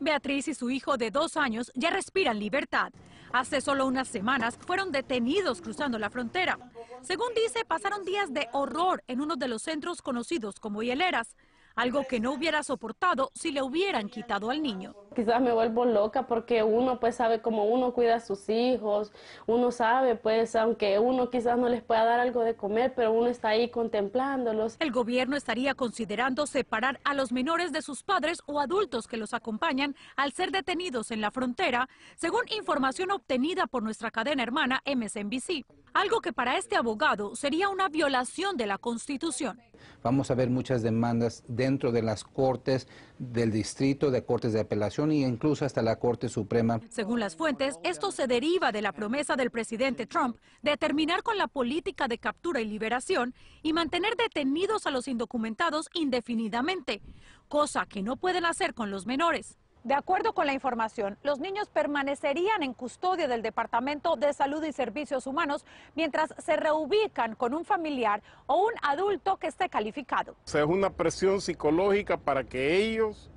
Beatriz y su hijo de dos años ya respiran libertad. Hace solo unas semanas fueron detenidos cruzando la frontera. Según dice, pasaron días de horror en uno de los centros conocidos como hieleras algo que no hubiera soportado si le hubieran quitado al niño. Quizás me vuelvo loca porque uno pues sabe cómo uno cuida a sus hijos, uno sabe pues aunque uno quizás no les pueda dar algo de comer, pero uno está ahí contemplándolos. El gobierno estaría considerando separar a los menores de sus padres o adultos que los acompañan al ser detenidos en la frontera, según información obtenida por nuestra cadena hermana MSNBC algo que para este abogado sería una violación de la Constitución. Vamos a ver muchas demandas dentro de las cortes del distrito, de cortes de apelación e incluso hasta la Corte Suprema. Según las fuentes, esto se deriva de la promesa del presidente Trump de terminar con la política de captura y liberación y mantener detenidos a los indocumentados indefinidamente, cosa que no pueden hacer con los menores. De acuerdo con la información, los niños permanecerían en custodia del Departamento de Salud y Servicios Humanos mientras se reubican con un familiar o un adulto que esté calificado. es una presión psicológica para que ellos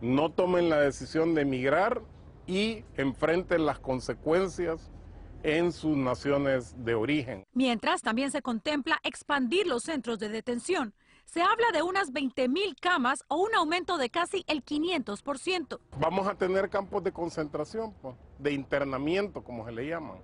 no tomen la decisión de emigrar y enfrenten las consecuencias en sus naciones de origen. Mientras también se contempla expandir los centros de detención. Se habla de unas 20.000 camas o un aumento de casi el 500%. Vamos a tener campos de concentración, de internamiento, como se le llama,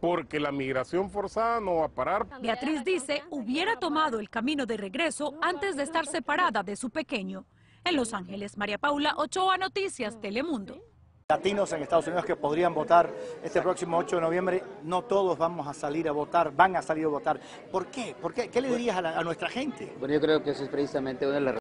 porque la migración forzada no va a parar. Beatriz dice, hubiera tomado el camino de regreso antes de estar separada de su pequeño. En Los Ángeles, María Paula, Ochoa Noticias, Telemundo latinos en Estados Unidos que podrían votar este próximo 8 de noviembre, no todos vamos a salir a votar, van a salir a votar. ¿Por qué? qué? le dirías a, a nuestra gente? Bueno, yo creo que eso es precisamente una de las